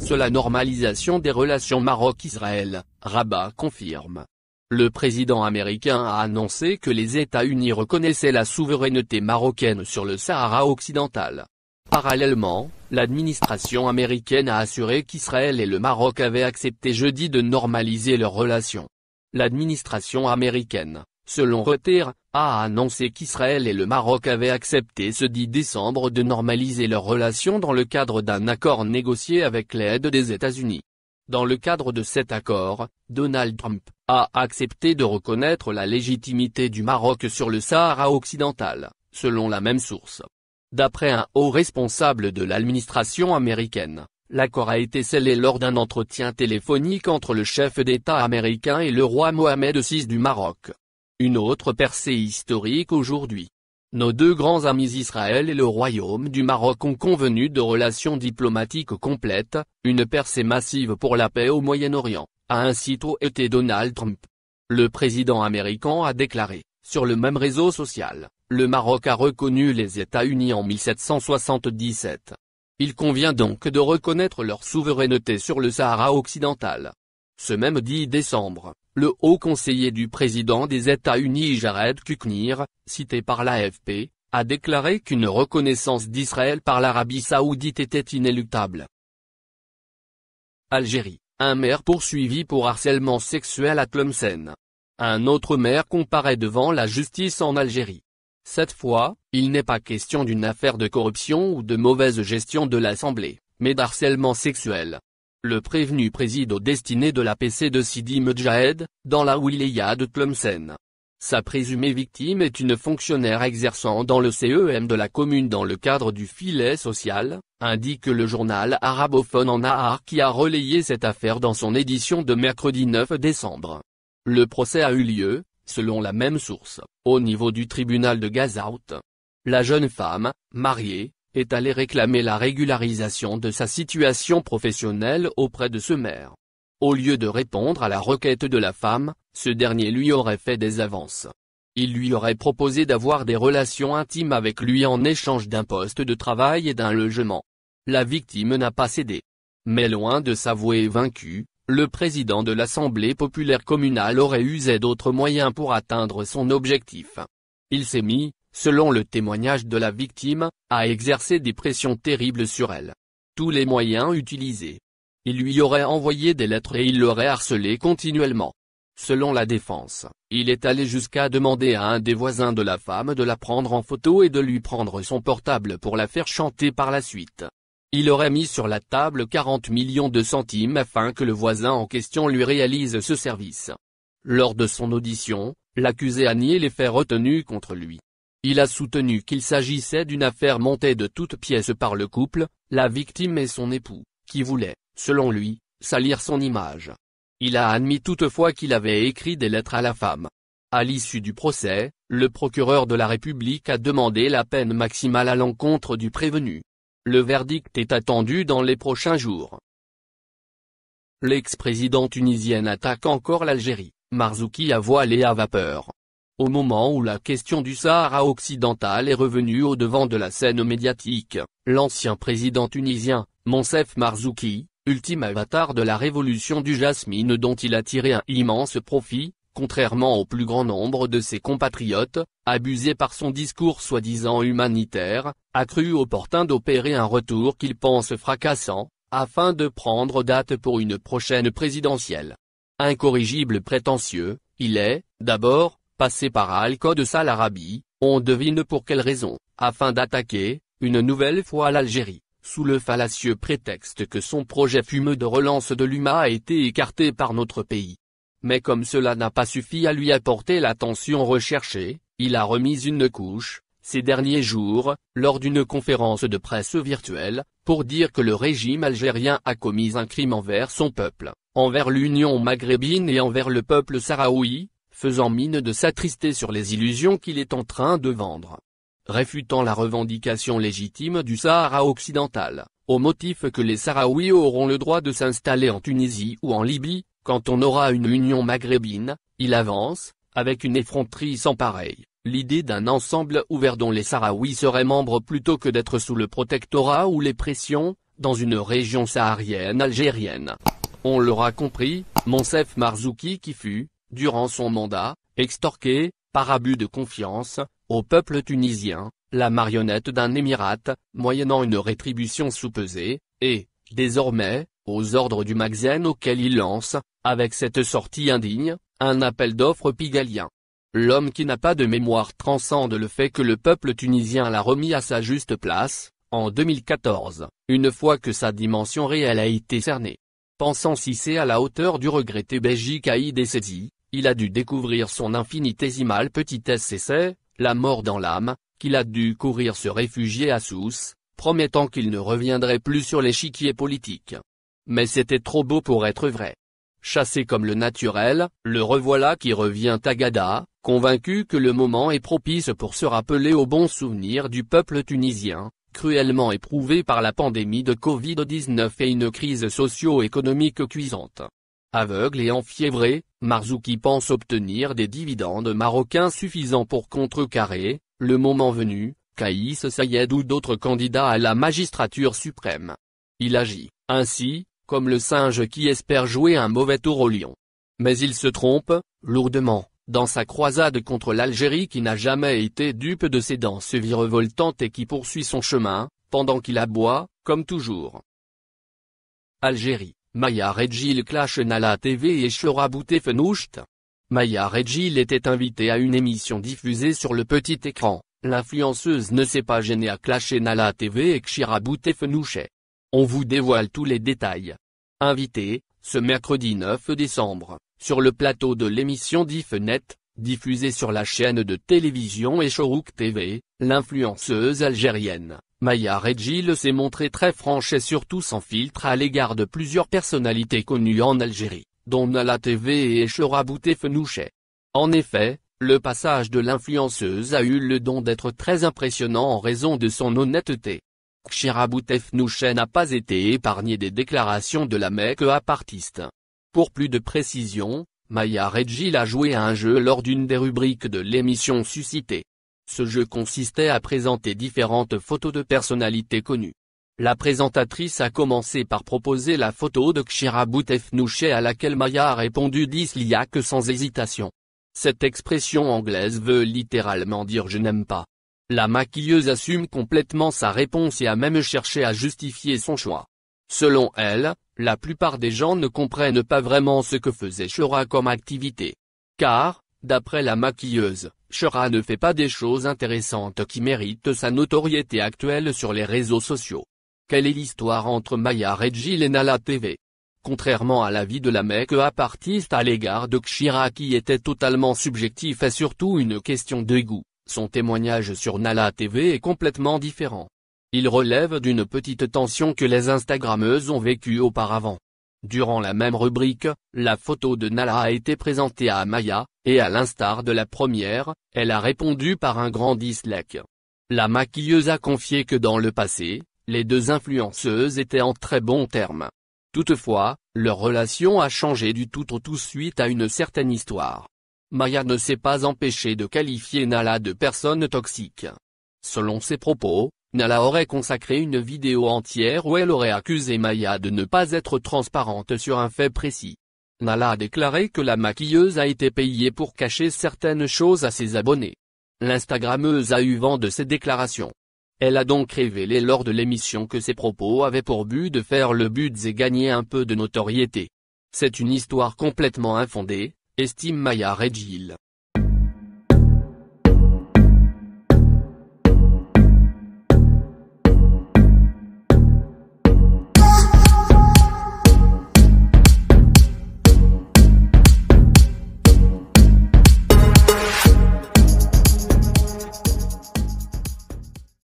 Sur la normalisation des relations Maroc-Israël, Rabat confirme. Le président américain a annoncé que les États-Unis reconnaissaient la souveraineté marocaine sur le Sahara occidental. Parallèlement, l'administration américaine a assuré qu'Israël et le Maroc avaient accepté jeudi de normaliser leurs relations. L'administration américaine, selon Reuters, a annoncé qu'Israël et le Maroc avaient accepté ce 10 décembre de normaliser leurs relations dans le cadre d'un accord négocié avec l'aide des États-Unis. Dans le cadre de cet accord, Donald Trump a accepté de reconnaître la légitimité du Maroc sur le Sahara occidental, selon la même source. D'après un haut responsable de l'administration américaine, l'accord a été scellé lors d'un entretien téléphonique entre le chef d'État américain et le roi Mohamed VI du Maroc. Une autre percée historique aujourd'hui. Nos deux grands amis Israël et le Royaume du Maroc ont convenu de relations diplomatiques complètes, une percée massive pour la paix au Moyen-Orient, a ainsi trop été Donald Trump. Le président américain a déclaré, sur le même réseau social, le Maroc a reconnu les États-Unis en 1777. Il convient donc de reconnaître leur souveraineté sur le Sahara occidental. Ce même 10 décembre, le haut conseiller du président des États-Unis Jared Kushner, cité par l'AFP, a déclaré qu'une reconnaissance d'Israël par l'Arabie saoudite était inéluctable. Algérie, un maire poursuivi pour harcèlement sexuel à Tlemcen. Un autre maire comparaît devant la justice en Algérie. Cette fois, il n'est pas question d'une affaire de corruption ou de mauvaise gestion de l'Assemblée, mais d'harcèlement sexuel. Le prévenu préside aux destinées de la PC de Sidi Medjahed, dans la wilaya de Tlemcen. Sa présumée victime est une fonctionnaire exerçant dans le CEM de la commune dans le cadre du filet social, indique le journal arabophone en Ahar qui a relayé cette affaire dans son édition de mercredi 9 décembre. Le procès a eu lieu, selon la même source, au niveau du tribunal de Gazaout. La jeune femme, mariée, est allé réclamer la régularisation de sa situation professionnelle auprès de ce maire. Au lieu de répondre à la requête de la femme, ce dernier lui aurait fait des avances. Il lui aurait proposé d'avoir des relations intimes avec lui en échange d'un poste de travail et d'un logement. La victime n'a pas cédé. Mais loin de s'avouer vaincu, le président de l'Assemblée populaire communale aurait usé d'autres moyens pour atteindre son objectif. Il s'est mis, selon le témoignage de la victime, a exercé des pressions terribles sur elle. Tous les moyens utilisés. Il lui aurait envoyé des lettres et il l'aurait harcelé continuellement. Selon la défense, il est allé jusqu'à demander à un des voisins de la femme de la prendre en photo et de lui prendre son portable pour la faire chanter par la suite. Il aurait mis sur la table 40 millions de centimes afin que le voisin en question lui réalise ce service. Lors de son audition, l'accusé a nié les faits retenus contre lui. Il a soutenu qu'il s'agissait d'une affaire montée de toutes pièces par le couple, la victime et son époux, qui voulaient, selon lui, salir son image. Il a admis toutefois qu'il avait écrit des lettres à la femme. À l'issue du procès, le procureur de la République a demandé la peine maximale à l'encontre du prévenu. Le verdict est attendu dans les prochains jours. L'ex-président tunisienne attaque encore l'Algérie, Marzouki a voilé à vapeur au moment où la question du Sahara occidental est revenue au devant de la scène médiatique, l'ancien président tunisien, Monsef Marzouki, ultime avatar de la révolution du jasmine dont il a tiré un immense profit, contrairement au plus grand nombre de ses compatriotes, abusé par son discours soi-disant humanitaire, a cru opportun d'opérer un retour qu'il pense fracassant, afin de prendre date pour une prochaine présidentielle. Incorrigible prétentieux, il est, d'abord, passé par al de Salarabie, on devine pour quelle raison, afin d'attaquer, une nouvelle fois l'Algérie, sous le fallacieux prétexte que son projet fumeux de relance de l'UMA a été écarté par notre pays. Mais comme cela n'a pas suffi à lui apporter l'attention recherchée, il a remis une couche, ces derniers jours, lors d'une conférence de presse virtuelle, pour dire que le régime algérien a commis un crime envers son peuple, envers l'Union maghrébine et envers le peuple sahraoui, faisant mine de s'attrister sur les illusions qu'il est en train de vendre. Réfutant la revendication légitime du Sahara occidental, au motif que les Sahraouis auront le droit de s'installer en Tunisie ou en Libye, quand on aura une union maghrébine, il avance, avec une effronterie sans pareille, l'idée d'un ensemble ouvert dont les Sahraouis seraient membres plutôt que d'être sous le protectorat ou les pressions, dans une région saharienne algérienne. On l'aura compris, Monsef Marzouki qui fut, durant son mandat, extorqué, par abus de confiance, au peuple tunisien, la marionnette d'un émirat, moyennant une rétribution sous-pesée, et, désormais, aux ordres du Magzen auquel il lance, avec cette sortie indigne, un appel d'offres pigalien. L'homme qui n'a pas de mémoire transcende le fait que le peuple tunisien l'a remis à sa juste place, en 2014, une fois que sa dimension réelle a été cernée. Pensant si c'est à la hauteur du regretté Belgique Aïd il a dû découvrir son infinitésimale petitesse et la mort dans l'âme, qu'il a dû courir se réfugier à Sousse, promettant qu'il ne reviendrait plus sur l'échiquier politique. Mais c'était trop beau pour être vrai. Chassé comme le naturel, le revoilà qui revient à Gada, convaincu que le moment est propice pour se rappeler au bon souvenir du peuple tunisien, cruellement éprouvé par la pandémie de Covid-19 et une crise socio-économique cuisante. Aveugle et enfiévré, Marzouki pense obtenir des dividendes marocains suffisants pour contrecarrer, le moment venu, Caïs Sayed ou d'autres candidats à la magistrature suprême. Il agit, ainsi, comme le singe qui espère jouer un mauvais tour au lion. Mais il se trompe, lourdement, dans sa croisade contre l'Algérie qui n'a jamais été dupe de ses danses vie et qui poursuit son chemin, pendant qu'il aboie, comme toujours. Algérie. Maya Regil Clash Nala TV et Choraboute Fenoucht. Maya Regil était invitée à une émission diffusée sur le petit écran. L'influenceuse ne s'est pas gênée à clasher Nala TV et Kshiraboute Fenouchet. On vous dévoile tous les détails. Invité, ce mercredi 9 décembre, sur le plateau de l'émission fenêtres, diffusée sur la chaîne de télévision Echorouk TV, L'influenceuse algérienne, Maya Redjil s'est montrée très franche et surtout sans filtre à l'égard de plusieurs personnalités connues en Algérie, dont Nala TV et Raboutef Boutefnouchet. En effet, le passage de l'influenceuse a eu le don d'être très impressionnant en raison de son honnêteté. Kshira Boutefnouchet n'a pas été épargné des déclarations de la Mecque apartiste. Pour plus de précision, Maya Redjil a joué à un jeu lors d'une des rubriques de l'émission suscitée. Ce jeu consistait à présenter différentes photos de personnalités connues. La présentatrice a commencé par proposer la photo de Kshira Boutefnouché à laquelle Maya a répondu que sans hésitation. Cette expression anglaise veut littéralement dire je n'aime pas. La maquilleuse assume complètement sa réponse et a même cherché à justifier son choix. Selon elle, la plupart des gens ne comprennent pas vraiment ce que faisait Shora comme activité. Car, d'après la maquilleuse, Shira ne fait pas des choses intéressantes qui méritent sa notoriété actuelle sur les réseaux sociaux. Quelle est l'histoire entre Maya Regil et Nala TV Contrairement à l'avis de la mecque apartiste à l'égard de Shira qui était totalement subjectif et surtout une question de goût, son témoignage sur Nala TV est complètement différent. Il relève d'une petite tension que les Instagrammeuses ont vécue auparavant. Durant la même rubrique, la photo de Nala a été présentée à Maya, et à l'instar de la première, elle a répondu par un grand dislike. La maquilleuse a confié que dans le passé, les deux influenceuses étaient en très bons termes. Toutefois, leur relation a changé du tout au tout suite à une certaine histoire. Maya ne s'est pas empêchée de qualifier Nala de personne toxique. Selon ses propos, Nala aurait consacré une vidéo entière où elle aurait accusé Maya de ne pas être transparente sur un fait précis. Nala a déclaré que la maquilleuse a été payée pour cacher certaines choses à ses abonnés. L'instagrammeuse a eu vent de ses déclarations. Elle a donc révélé lors de l'émission que ses propos avaient pour but de faire le but et gagner un peu de notoriété. C'est une histoire complètement infondée, estime Maya Regil.